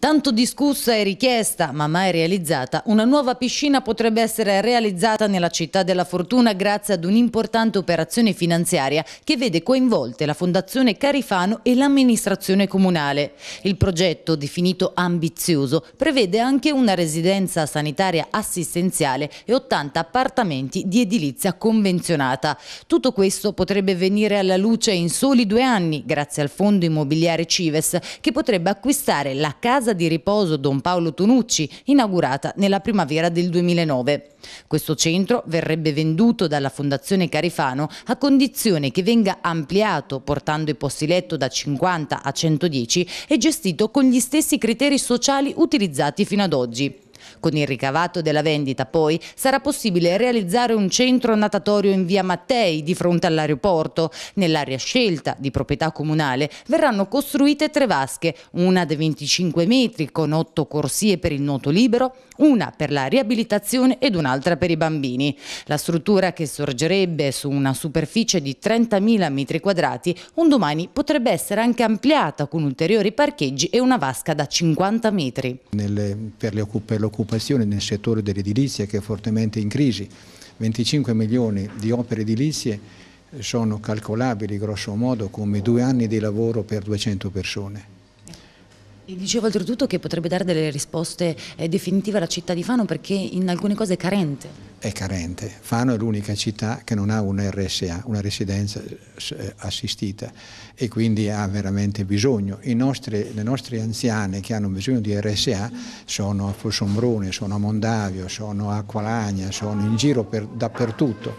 Tanto discussa e richiesta, ma mai realizzata, una nuova piscina potrebbe essere realizzata nella città della Fortuna grazie ad un'importante operazione finanziaria che vede coinvolte la Fondazione Carifano e l'amministrazione comunale. Il progetto, definito ambizioso, prevede anche una residenza sanitaria assistenziale e 80 appartamenti di edilizia convenzionata. Tutto questo potrebbe venire alla luce in soli due anni grazie al fondo immobiliare Cives che potrebbe acquistare la casa casa di riposo Don Paolo Tonucci, inaugurata nella primavera del 2009. Questo centro verrebbe venduto dalla Fondazione Carifano a condizione che venga ampliato portando i posti letto da 50 a 110 e gestito con gli stessi criteri sociali utilizzati fino ad oggi. Con il ricavato della vendita poi sarà possibile realizzare un centro natatorio in via Mattei di fronte all'aeroporto. Nell'area scelta di proprietà comunale verranno costruite tre vasche, una da 25 metri con otto corsie per il nuoto libero, una per la riabilitazione ed un'altra per i bambini. La struttura che sorgerebbe su una superficie di 30.000 metri quadrati un domani potrebbe essere anche ampliata con ulteriori parcheggi e una vasca da 50 metri. Nelle, per le, occupazioni occupazione nel settore dell'edilizia che è fortemente in crisi. 25 milioni di opere edilizie eh, sono calcolabili grosso modo come due anni di lavoro per 200 persone. E dicevo oltretutto che potrebbe dare delle risposte eh, definitive alla città di Fano perché in alcune cose è carente è carente. Fano è l'unica città che non ha un RSA, una residenza eh, assistita e quindi ha veramente bisogno. Nostri, le nostre anziane che hanno bisogno di RSA sono a Fossombrone, sono a Mondavio, sono a Qualagna, sono in giro per, dappertutto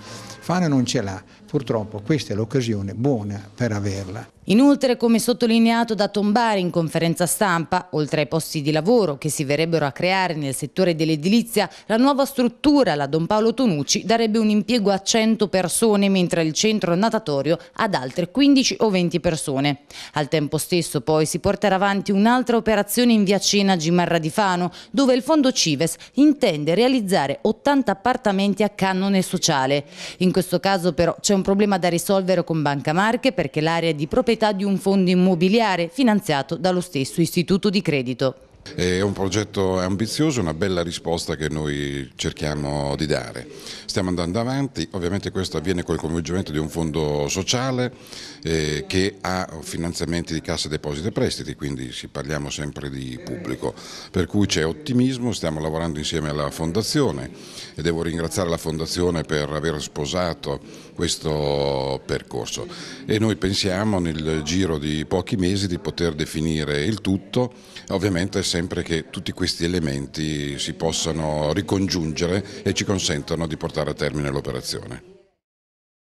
fare non ce l'ha. Purtroppo questa è l'occasione buona per averla. Inoltre, come sottolineato da Tombari in conferenza stampa, oltre ai posti di lavoro che si verrebbero a creare nel settore dell'edilizia, la nuova struttura, la Don Paolo Tonucci, darebbe un impiego a 100 persone, mentre il centro natatorio ad altre 15 o 20 persone. Al tempo stesso poi si porterà avanti un'altra operazione in via Cena Gimarra di Fano, dove il fondo Cives intende realizzare 80 appartamenti a cannone sociale. In questo caso però c'è un problema da risolvere con Banca Marche perché l'area è di proprietà di un fondo immobiliare finanziato dallo stesso istituto di credito. Eh, è un progetto ambizioso, una bella risposta che noi cerchiamo di dare. Stiamo andando avanti, ovviamente questo avviene col coinvolgimento di un fondo sociale eh, che ha finanziamenti di cassa depositi e prestiti, quindi si parliamo sempre di pubblico. Per cui c'è ottimismo, stiamo lavorando insieme alla Fondazione e devo ringraziare la Fondazione per aver sposato questo percorso. E noi pensiamo nel giro di pochi mesi di poter definire il tutto, ovviamente essendo sempre che tutti questi elementi si possano ricongiungere e ci consentano di portare a termine l'operazione.